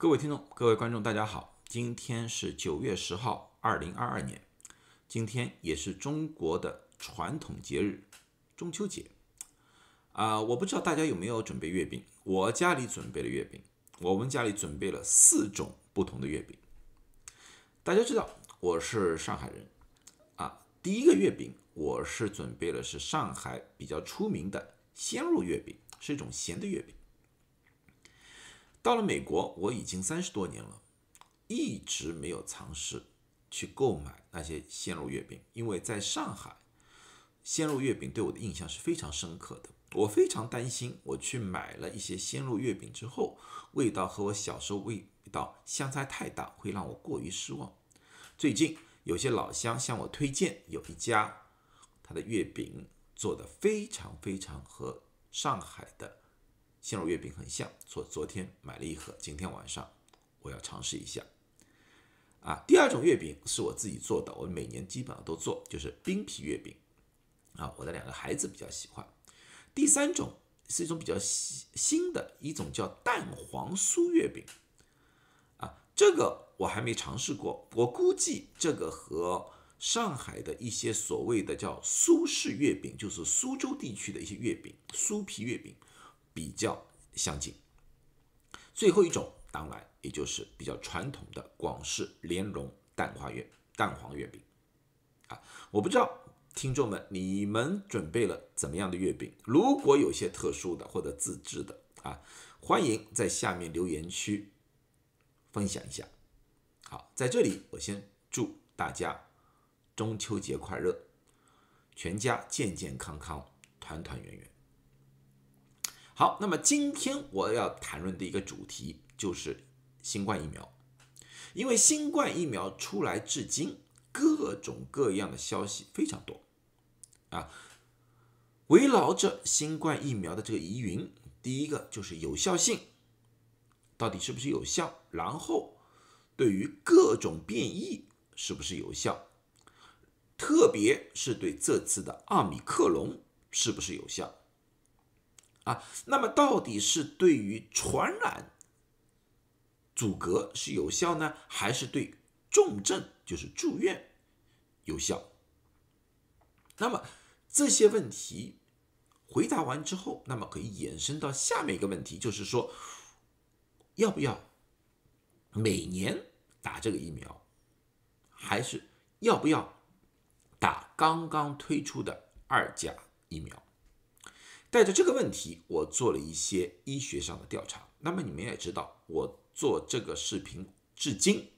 各位听众、各位观众，大家好！今天是九月十号，二零二二年，今天也是中国的传统节日——中秋节。啊，我不知道大家有没有准备月饼？我家里准备了月饼，我们家里准备了四种不同的月饼。大家知道我是上海人，啊，第一个月饼我是准备了是上海比较出名的鲜肉月饼，是一种咸的月饼。到了美国，我已经三十多年了，一直没有尝试去购买那些鲜肉月饼，因为在上海，鲜肉月饼对我的印象是非常深刻的。我非常担心我去买了一些鲜肉月饼之后，味道和我小时候味道相差太大，会让我过于失望。最近有些老乡向我推荐有一家，他的月饼做的非常非常和上海的。鲜肉月饼很像，昨昨天买了一盒，今天晚上我要尝试一下。啊，第二种月饼是我自己做的，我每年基本上都做，就是冰皮月饼。啊，我的两个孩子比较喜欢。第三种是一种比较新新的一种叫蛋黄酥月饼。啊，这个我还没尝试过，我估计这个和上海的一些所谓的叫苏式月饼，就是苏州地区的一些月饼，酥皮月饼。比较相近。最后一种当然也就是比较传统的广式莲蓉蛋花月蛋黄月饼啊，我不知道听众们你们准备了怎么样的月饼？如果有些特殊的或者自制的啊，欢迎在下面留言区分享一下。好，在这里我先祝大家中秋节快乐，全家健健康康，团团圆圆。好，那么今天我要谈论的一个主题就是新冠疫苗，因为新冠疫苗出来至今，各种各样的消息非常多啊，围绕着新冠疫苗的这个疑云，第一个就是有效性，到底是不是有效？然后对于各种变异是不是有效？特别是对这次的奥米克戎是不是有效？啊，那么到底是对于传染阻隔是有效呢，还是对重症就是住院有效？那么这些问题回答完之后，那么可以延伸到下面一个问题，就是说要不要每年打这个疫苗，还是要不要打刚刚推出的二价疫苗？带着这个问题，我做了一些医学上的调查。那么你们也知道，我做这个视频至今，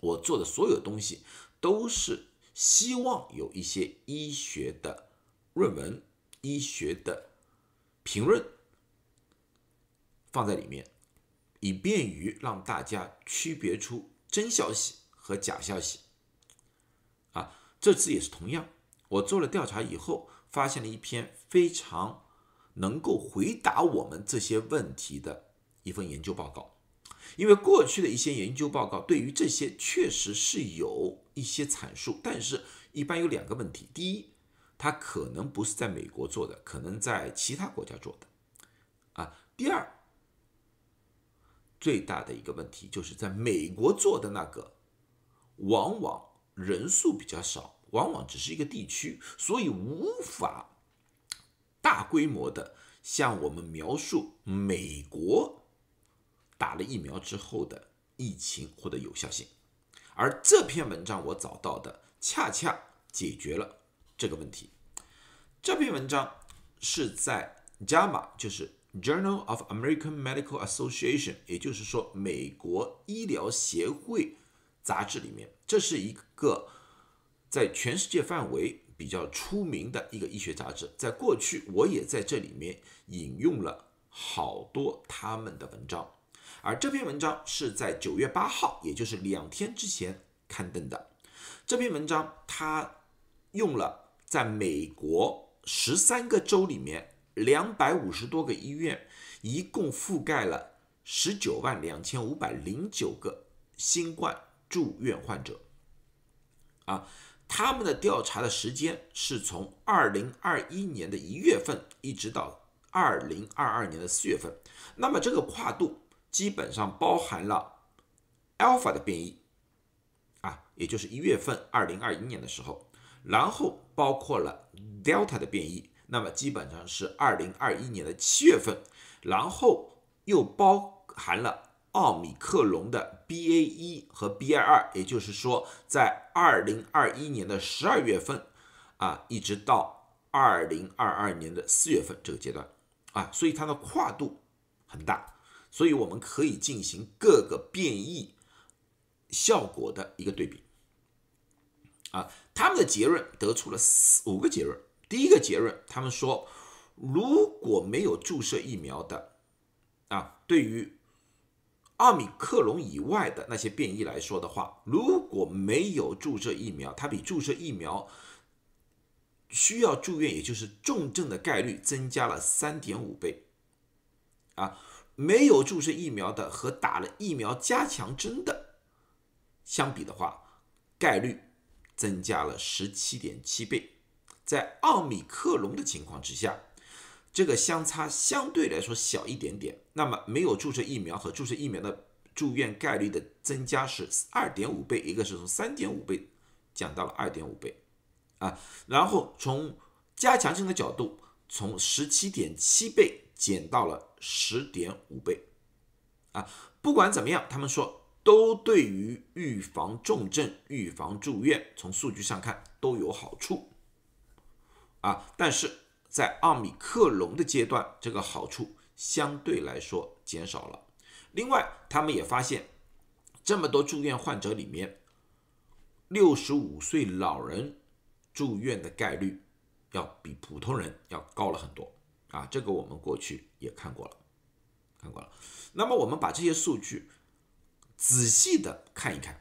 我做的所有东西都是希望有一些医学的论文、医学的评论放在里面，以便于让大家区别出真消息和假消息。啊，这次也是同样，我做了调查以后，发现了一篇非常。能够回答我们这些问题的一份研究报告，因为过去的一些研究报告对于这些确实是有一些阐述，但是一般有两个问题：第一，它可能不是在美国做的，可能在其他国家做的；啊，第二，最大的一个问题就是在美国做的那个，往往人数比较少，往往只是一个地区，所以无法。大规模的向我们描述美国打了疫苗之后的疫情或者有效性，而这篇文章我找到的恰恰解决了这个问题。这篇文章是在《加码》，就是《Journal of American Medical Association》，也就是说美国医疗协会杂志里面，这是一个在全世界范围。比较出名的一个医学杂志，在过去我也在这里面引用了好多他们的文章，而这篇文章是在九月八号，也就是两天之前刊登的。这篇文章它用了在美国十三个州里面两百五十多个医院，一共覆盖了十九万两千五百零九个新冠住院患者，啊。他们的调查的时间是从二零二一年的一月份一直到二零二二年的四月份，那么这个跨度基本上包含了 alpha 的变异，啊，也就是一月份二零二一年的时候，然后包括了 delta 的变异，那么基本上是二零二一年的七月份，然后又包含了。奥米克隆的 BA.1 和 BA.2，也就是说，在二零二一年的十二月份啊，一直到二零二二年的四月份这个阶段啊，所以它的跨度很大，所以我们可以进行各个变异效果的一个对比啊。他们的结论得出了四五个结论。第一个结论，他们说，如果没有注射疫苗的啊，对于奥密克戎以外的那些变异来说的话，如果没有注射疫苗，它比注射疫苗需要住院，也就是重症的概率增加了三点五倍。啊，没有注射疫苗的和打了疫苗加强针的相比的话，概率增加了十七点七倍。在奥密克戎的情况之下。这个相差相对来说小一点点，那么没有注射疫苗和注射疫苗的住院概率的增加是二点五倍，一个是从三点五倍降到了二点五倍，啊，然后从加强性的角度，从十七点七倍减到了十点五倍，啊，不管怎么样，他们说都对于预防重症、预防住院，从数据上看都有好处，啊，但是。在奥米克戎的阶段，这个好处相对来说减少了。另外，他们也发现，这么多住院患者里面，六十五岁老人住院的概率要比普通人要高了很多啊！这个我们过去也看过了，看过了。那么，我们把这些数据仔细的看一看，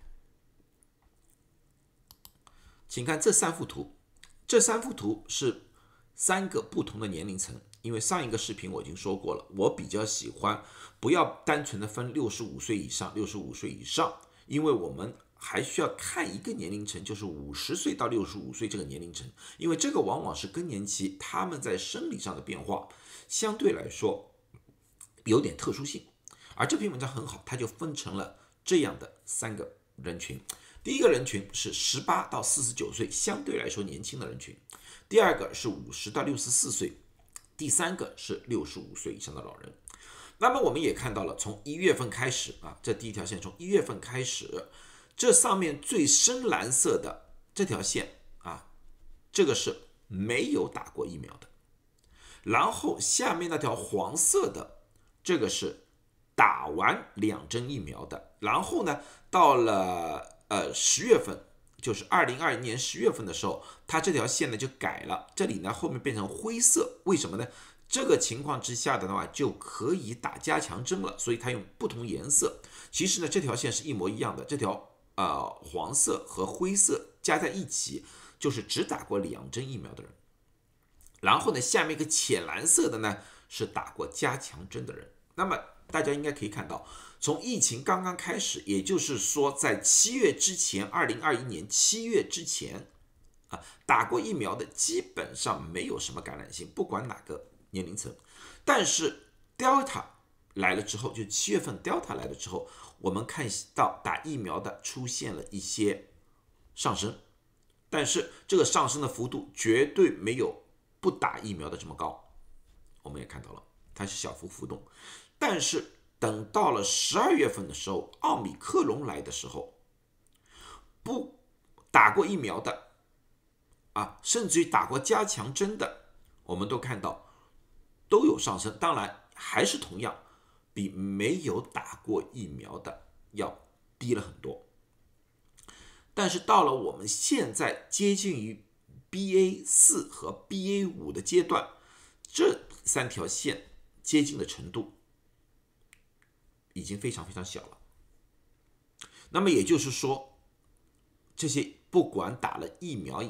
请看这三幅图，这三幅图是。三个不同的年龄层，因为上一个视频我已经说过了，我比较喜欢不要单纯的分六十五岁以上，六十五岁以上，因为我们还需要看一个年龄层，就是五十岁到六十五岁这个年龄层，因为这个往往是更年期，他们在生理上的变化相对来说有点特殊性。而这篇文章很好，它就分成了这样的三个人群，第一个人群是十八到四十九岁，相对来说年轻的人群。第二个是五十到六十四岁，第三个是六十五以上的老人。那么我们也看到了，从一月份开始啊，这第一条线从一月份开始，这上面最深蓝色的这条线啊，这个是没有打过疫苗的，然后下面那条黄色的，这个是打完两针疫苗的。然后呢，到了呃十月份。就是二零二一年十月份的时候，它这条线呢就改了，这里呢后面变成灰色，为什么呢？这个情况之下的的话就可以打加强针了，所以它用不同颜色。其实呢这条线是一模一样的，这条呃黄色和灰色加在一起就是只打过两针疫苗的人，然后呢下面一个浅蓝色的呢是打过加强针的人，那么。大家应该可以看到，从疫情刚刚开始，也就是说在七月之前，二零二一年七月之前，啊，打过疫苗的基本上没有什么感染性，不管哪个年龄层。但是 Delta 来了之后，就七月份 Delta 来了之后，我们看到打疫苗的出现了一些上升，但是这个上升的幅度绝对没有不打疫苗的这么高，我们也看到了，它是小幅浮动。但是等到了十二月份的时候，奥米克隆来的时候，不打过疫苗的啊，甚至于打过加强针的，我们都看到都有上升。当然，还是同样比没有打过疫苗的要低了很多。但是到了我们现在接近于 BA 四和 BA 五的阶段，这三条线接近的程度。已经非常非常小了。那么也就是说，这些不管打了疫苗，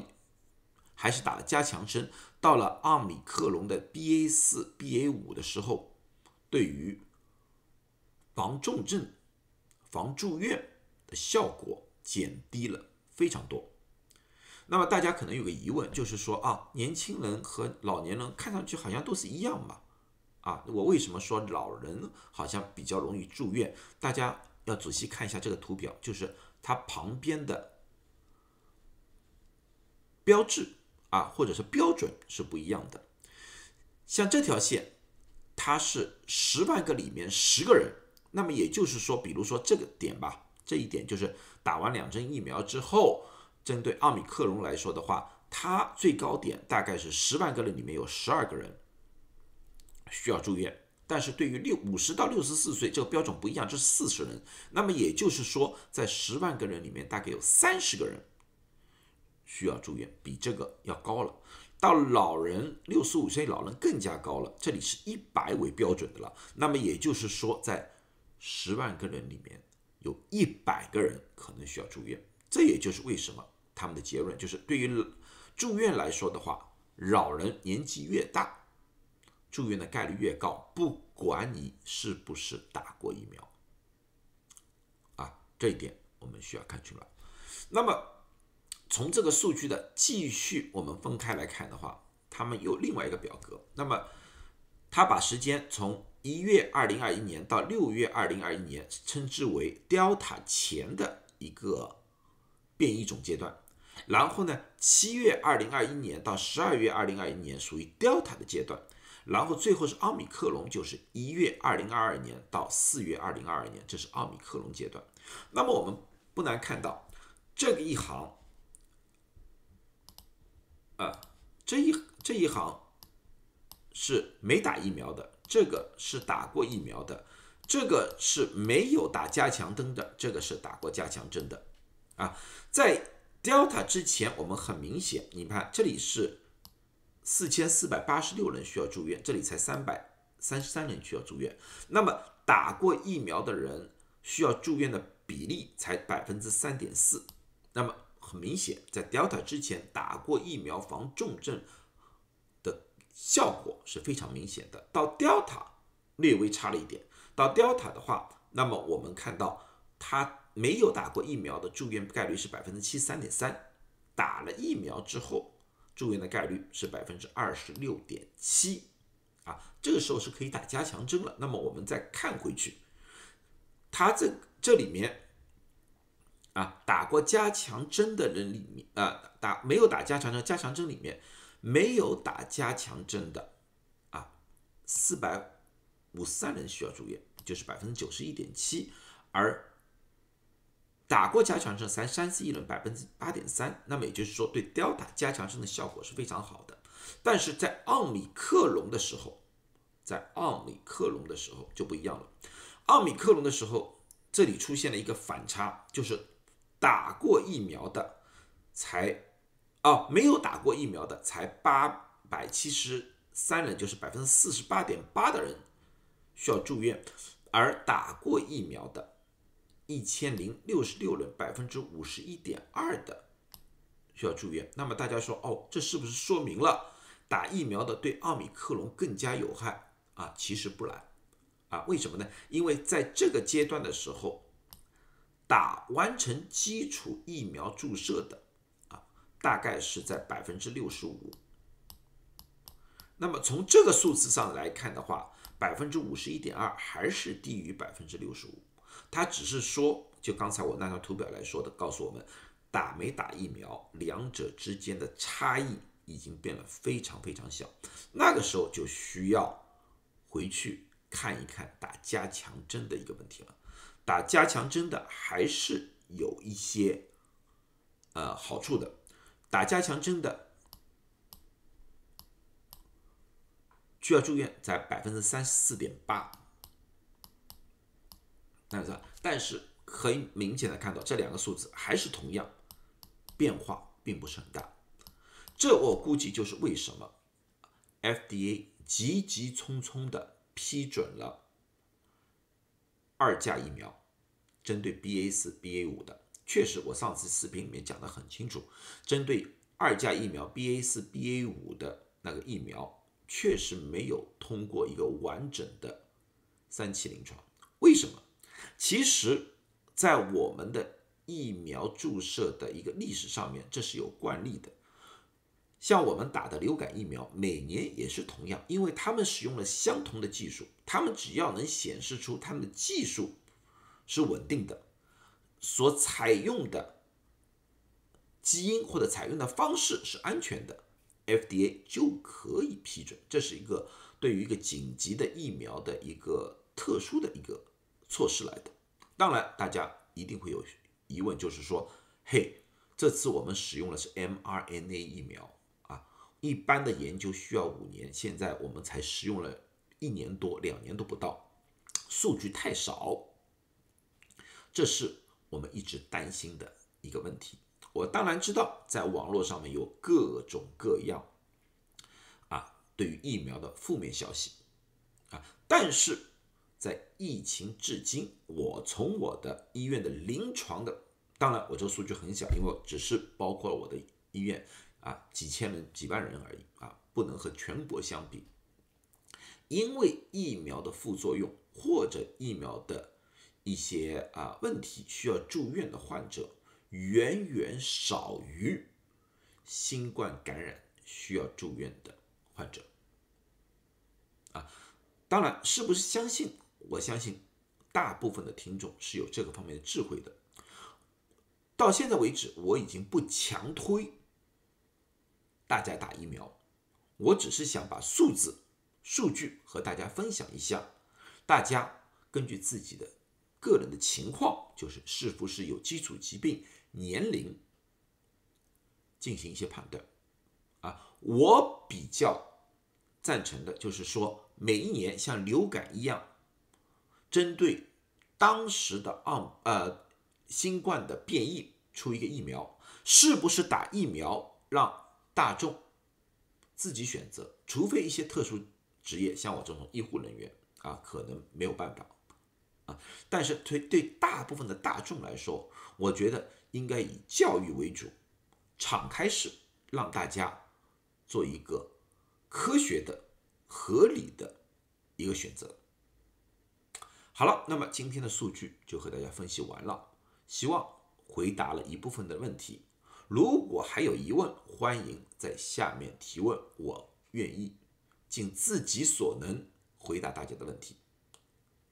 还是打了加强针，到了奥米克戎的 BA 四、BA 五的时候，对于防重症、防住院的效果减低了非常多。那么大家可能有个疑问，就是说啊，年轻人和老年人看上去好像都是一样吧？啊，我为什么说老人好像比较容易住院？大家要仔细看一下这个图表，就是它旁边的标志啊，或者是标准是不一样的。像这条线，它是十万个里面十个人。那么也就是说，比如说这个点吧，这一点就是打完两针疫苗之后，针对奥密克戎来说的话，它最高点大概是十万个人里面有十二个人。需要住院，但是对于六五十到六十四岁这个标准不一样，这是四十人，那么也就是说，在十万个人里面，大概有三十个人需要住院，比这个要高了。到老人六十五岁，老人更加高了，这里是一百为标准的了，那么也就是说，在十万个人里面，有一百个人可能需要住院，这也就是为什么他们的结论就是对于住院来说的话，老人年纪越大。住院的概率越高，不管你是不是打过疫苗，啊，这一点我们需要看出来。那么，从这个数据的继续我们分开来看的话，他们有另外一个表格。那么，他把时间从一月二零二一年到六月二零二一年称之为 Delta 前的一个变异种阶段，然后呢，七月二零二一年到十二月二零二一年属于 Delta 的阶段。然后最后是奥密克戎，就是一月二零二二年到四月二零二二年，这是奥密克戎阶段。那么我们不难看到，这个一行，啊，这一这一行是没打疫苗的，这个是打过疫苗的，这个是没有打加强针的，这个是打过加强针的。啊，在 Delta 之前，我们很明显，你看这里是。四千四百八十六人需要住院，这里才三百三十三人需要住院。那么打过疫苗的人需要住院的比例才百分之三点四。那么很明显，在 Delta 之前打过疫苗防重症的效果是非常明显的，到 Delta 略微差了一点。到 Delta 的话，那么我们看到他没有打过疫苗的住院概率是百分之七三点三，打了疫苗之后。住院的概率是百分之二十六点七，啊，这个时候是可以打加强针了。那么我们再看回去，他这这里面，啊，打过加强针的人里面，啊，打没有打加强针，加强针里面没有打加强针的，啊，四百五十三人需要住院，就是百分之九十一点七，而。打过加强针三三四一人百分之八点三，那么也就是说对打加强针的效果是非常好的。但是在奥米克戎的时候，在奥米克戎的时候就不一样了。奥米克戎的时候，这里出现了一个反差，就是打过疫苗的才啊，没有打过疫苗的才八百七十三人，就是百分之四十八点八的人需要住院，而打过疫苗的。一千零六十六人，百分之五十一点二的需要住院。那么大家说，哦，这是不是说明了打疫苗的对奥密克戎更加有害啊？其实不然，啊，为什么呢？因为在这个阶段的时候，打完成基础疫苗注射的啊，大概是在百分之六十五。那么从这个数字上来看的话，百分之五十一点二还是低于百分之六十五。他只是说，就刚才我那张图表来说的，告诉我们，打没打疫苗，两者之间的差异已经变得非常非常小。那个时候就需要回去看一看打加强针的一个问题了。打加强针的还是有一些呃好处的，打加强针的需要住院在百分之三十四点八。但是，但是可以明显的看到，这两个数字还是同样，变化并不是很大。这我估计就是为什么 FDA 急急匆匆的批准了二价疫苗，针对 BA 四、BA 五的。确实，我上次视频里面讲的很清楚，针对二价疫苗 BA 四、BA 五的那个疫苗，确实没有通过一个完整的三期临床。为什么？其实，在我们的疫苗注射的一个历史上面，这是有惯例的。像我们打的流感疫苗，每年也是同样，因为他们使用了相同的技术，他们只要能显示出他们的技术是稳定的，所采用的基因或者采用的方式是安全的，FDA 就可以批准。这是一个对于一个紧急的疫苗的一个特殊的一个。措施来的，当然，大家一定会有疑问，就是说，嘿，这次我们使用的是 mRNA 疫苗啊，一般的研究需要五年，现在我们才使用了一年多，两年都不到，数据太少，这是我们一直担心的一个问题。我当然知道，在网络上面有各种各样啊，对于疫苗的负面消息啊，但是。在疫情至今，我从我的医院的临床的，当然我这个数据很小，因为只是包括了我的医院啊几千人几万人而已啊，不能和全国相比。因为疫苗的副作用或者疫苗的一些啊问题需要住院的患者远远少于新冠感染需要住院的患者啊，当然是不是相信？我相信大部分的听众是有这个方面的智慧的。到现在为止，我已经不强推大家打疫苗，我只是想把数字、数据和大家分享一下。大家根据自己的个人的情况，就是是否是有基础疾病、年龄，进行一些判断。啊，我比较赞成的就是说，每一年像流感一样。针对当时的奥呃新冠的变异出一个疫苗，是不是打疫苗让大众自己选择？除非一些特殊职业，像我这种医护人员啊，可能没有办法啊。但是对对大部分的大众来说，我觉得应该以教育为主，敞开式让大家做一个科学的、合理的一个选择。好了，那么今天的数据就和大家分析完了，希望回答了一部分的问题。如果还有疑问，欢迎在下面提问，我愿意尽自己所能回答大家的问题。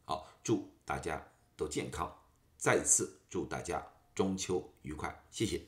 好，祝大家都健康，再次祝大家中秋愉快，谢谢。